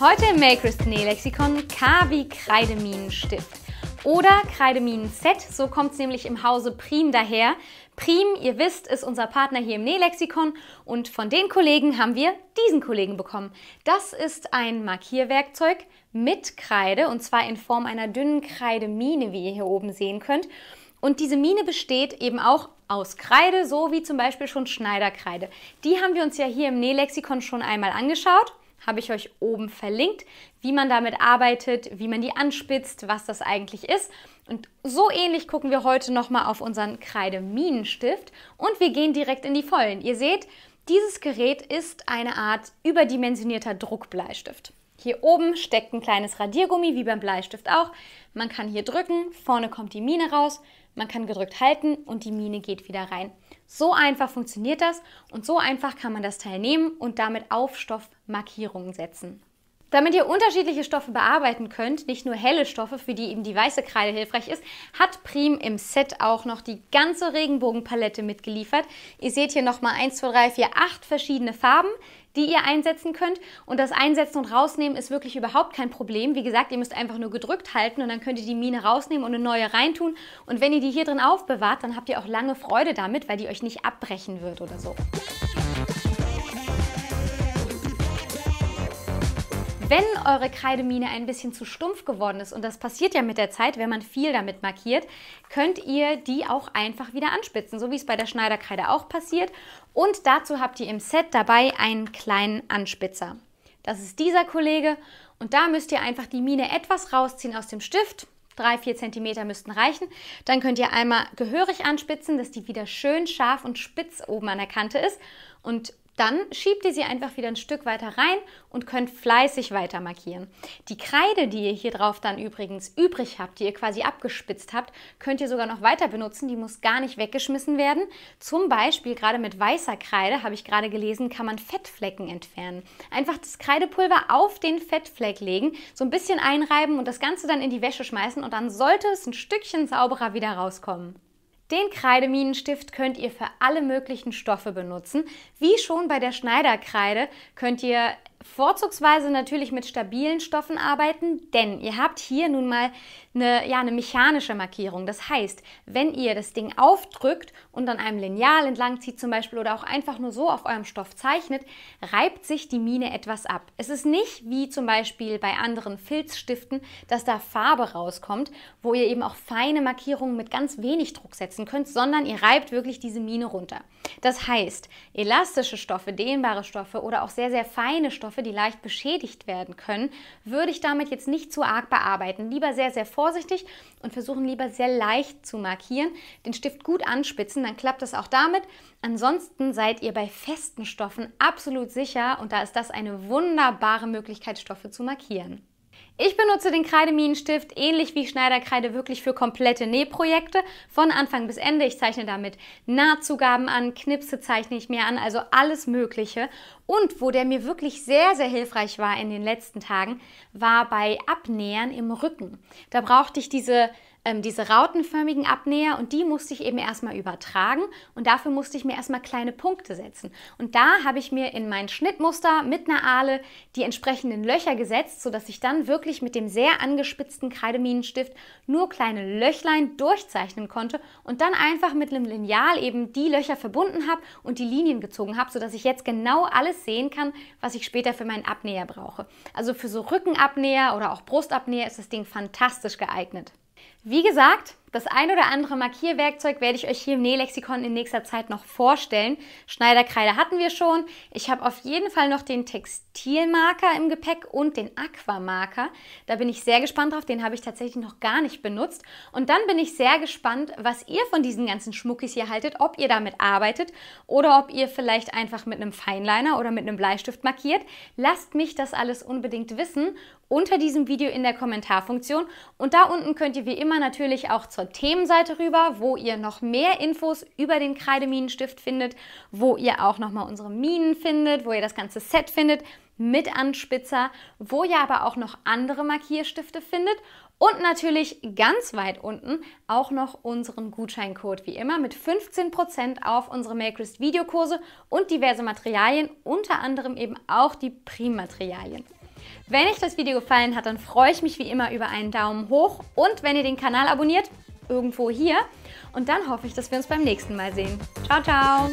Heute im Make Christine Lexikon K wie Kreideminenstift oder Kreideminen-Set, so kommt es nämlich im Hause Prim daher. Prim, ihr wisst, ist unser Partner hier im Nählexikon und von den Kollegen haben wir diesen Kollegen bekommen. Das ist ein Markierwerkzeug mit Kreide und zwar in Form einer dünnen Kreidemine, wie ihr hier oben sehen könnt. Und diese Mine besteht eben auch aus Kreide, so wie zum Beispiel schon Schneiderkreide. Die haben wir uns ja hier im Nählexikon schon einmal angeschaut habe ich euch oben verlinkt, wie man damit arbeitet, wie man die anspitzt, was das eigentlich ist. Und so ähnlich gucken wir heute nochmal auf unseren Kreideminenstift und wir gehen direkt in die Vollen. Ihr seht, dieses Gerät ist eine Art überdimensionierter Druckbleistift. Hier oben steckt ein kleines Radiergummi, wie beim Bleistift auch. Man kann hier drücken, vorne kommt die Mine raus, man kann gedrückt halten und die Mine geht wieder rein. So einfach funktioniert das und so einfach kann man das Teil nehmen und damit auf Stoffmarkierungen setzen. Damit ihr unterschiedliche Stoffe bearbeiten könnt, nicht nur helle Stoffe, für die eben die weiße Kreide hilfreich ist, hat Prim im Set auch noch die ganze Regenbogenpalette mitgeliefert. Ihr seht hier nochmal 1, 2, 3, 4, 8 verschiedene Farben die ihr einsetzen könnt. Und das Einsetzen und Rausnehmen ist wirklich überhaupt kein Problem. Wie gesagt, ihr müsst einfach nur gedrückt halten und dann könnt ihr die Mine rausnehmen und eine neue reintun. Und wenn ihr die hier drin aufbewahrt, dann habt ihr auch lange Freude damit, weil die euch nicht abbrechen wird oder so. Wenn eure Kreidemine ein bisschen zu stumpf geworden ist, und das passiert ja mit der Zeit, wenn man viel damit markiert, könnt ihr die auch einfach wieder anspitzen, so wie es bei der Schneiderkreide auch passiert. Und dazu habt ihr im Set dabei einen kleinen Anspitzer. Das ist dieser Kollege und da müsst ihr einfach die Mine etwas rausziehen aus dem Stift. 3-4 cm müssten reichen. Dann könnt ihr einmal gehörig anspitzen, dass die wieder schön scharf und spitz oben an der Kante ist. Und dann schiebt ihr sie einfach wieder ein Stück weiter rein und könnt fleißig weiter markieren. Die Kreide, die ihr hier drauf dann übrigens übrig habt, die ihr quasi abgespitzt habt, könnt ihr sogar noch weiter benutzen. Die muss gar nicht weggeschmissen werden. Zum Beispiel gerade mit weißer Kreide, habe ich gerade gelesen, kann man Fettflecken entfernen. Einfach das Kreidepulver auf den Fettfleck legen, so ein bisschen einreiben und das Ganze dann in die Wäsche schmeißen und dann sollte es ein Stückchen sauberer wieder rauskommen. Den Kreideminenstift könnt ihr für alle möglichen Stoffe benutzen. Wie schon bei der Schneiderkreide könnt ihr vorzugsweise natürlich mit stabilen Stoffen arbeiten, denn ihr habt hier nun mal eine, ja, eine mechanische Markierung. Das heißt, wenn ihr das Ding aufdrückt und an einem Lineal entlang zieht zum Beispiel oder auch einfach nur so auf eurem Stoff zeichnet, reibt sich die Mine etwas ab. Es ist nicht wie zum Beispiel bei anderen Filzstiften, dass da Farbe rauskommt, wo ihr eben auch feine Markierungen mit ganz wenig Druck setzen könnt, sondern ihr reibt wirklich diese Mine runter. Das heißt, elastische Stoffe, dehnbare Stoffe oder auch sehr, sehr feine Stoffe, Inhaltsstoffe, die leicht beschädigt werden können, würde ich damit jetzt nicht zu arg bearbeiten. Lieber sehr, sehr vorsichtig und versuchen lieber sehr leicht zu markieren. Den Stift gut anspitzen, dann klappt das auch damit. Ansonsten seid ihr bei festen Stoffen absolut sicher und da ist das eine wunderbare Möglichkeit, Stoffe zu markieren. Ich benutze den Kreideminenstift ähnlich wie Schneiderkreide wirklich für komplette Nähprojekte von Anfang bis Ende. Ich zeichne damit Nahtzugaben an, Knipse zeichne ich mir an, also alles Mögliche. Und wo der mir wirklich sehr, sehr hilfreich war in den letzten Tagen, war bei Abnähern im Rücken. Da brauchte ich diese ähm, diese rautenförmigen Abnäher und die musste ich eben erstmal übertragen und dafür musste ich mir erstmal kleine Punkte setzen. Und da habe ich mir in mein Schnittmuster mit einer Ahle die entsprechenden Löcher gesetzt, sodass ich dann wirklich mit dem sehr angespitzten Kreideminenstift nur kleine Löchlein durchzeichnen konnte und dann einfach mit einem Lineal eben die Löcher verbunden habe und die Linien gezogen habe, sodass ich jetzt genau alles sehen kann, was ich später für meinen Abnäher brauche. Also für so Rückenabnäher oder auch Brustabnäher ist das Ding fantastisch geeignet. Wie gesagt, das ein oder andere Markierwerkzeug werde ich euch hier im Nählexikon in nächster Zeit noch vorstellen. Schneiderkreide hatten wir schon. Ich habe auf jeden Fall noch den Textilmarker im Gepäck und den Aquamarker. Da bin ich sehr gespannt drauf. Den habe ich tatsächlich noch gar nicht benutzt. Und dann bin ich sehr gespannt, was ihr von diesen ganzen Schmuckis hier haltet, ob ihr damit arbeitet oder ob ihr vielleicht einfach mit einem Feinliner oder mit einem Bleistift markiert. Lasst mich das alles unbedingt wissen unter diesem Video in der Kommentarfunktion. Und da unten könnt ihr wie immer natürlich auch zur unsere Themenseite rüber, wo ihr noch mehr Infos über den Kreideminenstift findet, wo ihr auch nochmal unsere Minen findet, wo ihr das ganze Set findet mit Anspitzer, wo ihr aber auch noch andere Markierstifte findet und natürlich ganz weit unten auch noch unseren Gutscheincode wie immer mit 15% auf unsere Makerist Videokurse und diverse Materialien, unter anderem eben auch die Primmaterialien. Wenn euch das Video gefallen hat, dann freue ich mich wie immer über einen Daumen hoch und wenn ihr den Kanal abonniert, irgendwo hier. Und dann hoffe ich, dass wir uns beim nächsten Mal sehen. Ciao, ciao!